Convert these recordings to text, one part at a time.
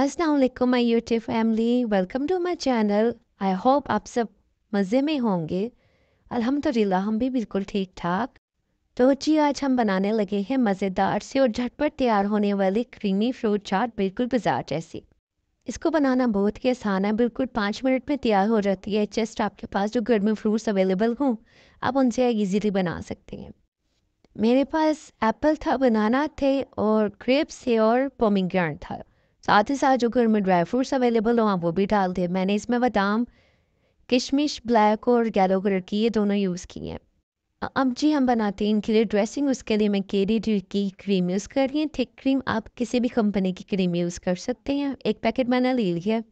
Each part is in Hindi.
Aslam my UT family welcome to my channel I hope आप सब मज़े में होंगे अल्हम्दुलिल्लाह हम भी बिल्कुल ठीक ठाक तो जी आज हम बनाने लगे हैं मज़ेदार से और झटपट तैयार होने वाली क्रीमी फ्रूट चाट बिल्कुल बाजार जैसी इसको बनाना बहुत ही आसान है बिल्कुल पाँच मिनट में तैयार हो जाती है जस्ट आपके पास जो घर में फ्रूट्स अवेलेबल हों आप उनसे ईजीली बना सकते हैं मेरे पास एप्पल था बनाना थे और ग्रेप्स थे और पोमिंग था साथ ही साथ जो घर में ड्राई फ्रूट्स अवेलेबल हो आप वो भी डाल दें मैंने इसमें बादाम किशमिश ब्लैक और येलो कलर की ये दोनों यूज़ किए हैं अब जी हम बनाते हैं इनके लिए ड्रेसिंग उसके लिए मैं केरी डी की क्रीम यूज़ कर रही हूँ थिक क्रीम आप किसी भी कंपनी की क्रीम यूज़ कर सकते हैं एक पैकेट मैंने ले लिया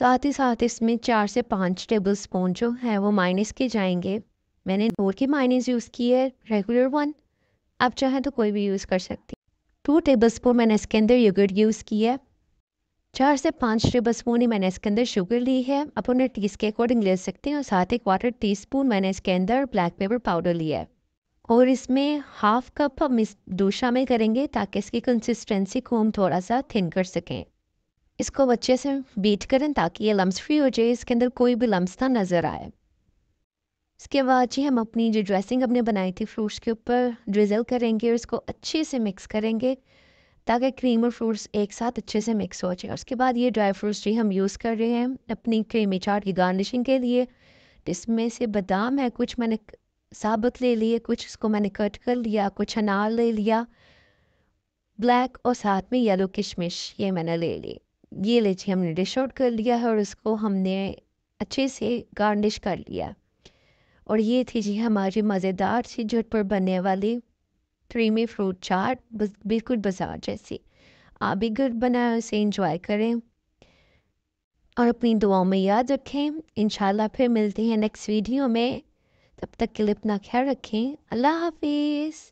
साथ ही साथ इसमें चार से पाँच टेबल स्पून जो है वो माइनस के जाएंगे मैंने दो के माइनस यूज़ की है रेगुलर वन आप चाहें तो कोई भी यूज़ कर सकती टू टेबल स्पून मैंने इसके अंदर योगर्ट यूज़ किया है चार से पाँच टेबल स्पून ही मैंने इसके अंदर शुगर ली है आप उन्हें टीस के अकॉर्डिंग ले सकते हैं और साथ ही क्वार्टर टी स्पून मैंने इसके अंदर ब्लैक पेपर पाउडर लिया है और इसमें हाफ कप हम इस दूध शामिल करेंगे ताकि इसकी कंसिस्टेंसी को हम थोड़ा सा थिन कर सकें इसको अच्छे से बीट करें ताकि ये लम्स फ्री हो जाए इसके अंदर कोई भी लम्स ना नज़र आए इसके बाद जी हम अपनी जो ड्रेसिंग हमने बनाई थी फ्रूट्स के ऊपर ड्रिजल करेंगे और इसको अच्छे से मिक्स करेंगे ताकि क्रीम और फ्रूट्स एक साथ अच्छे से मिक्स हो जाए उसके बाद ये ड्राई फ्रूट्स जी हम यूज़ कर रहे हैं अपनी क्रीमी चाट की गार्निशिंग के लिए इसमें से बादाम है कुछ मैंने साबुत ले लिए कुछ उसको मैंने कट कर लिया कुछ अनार ले लिया ब्लैक और साथ में येलो किशमिश ये मैंने ले ली ये ले जी हमने डिश आउट कर लिया है और उसको हमने अच्छे से गार्निश कर लिया और ये थी जी हमारी मज़ेदार सी झटपट बनने वाली क्रीमी फ्रूट चाट बिल्कुल बाजार जैसी आप भी घर बनाए उसे इंजॉय करें और अपनी दुआओं में याद रखें इन फिर मिलते हैं नेक्स्ट वीडियो में तब तक के लिए अपना ख्याल रखें अल्लाह हाफिज़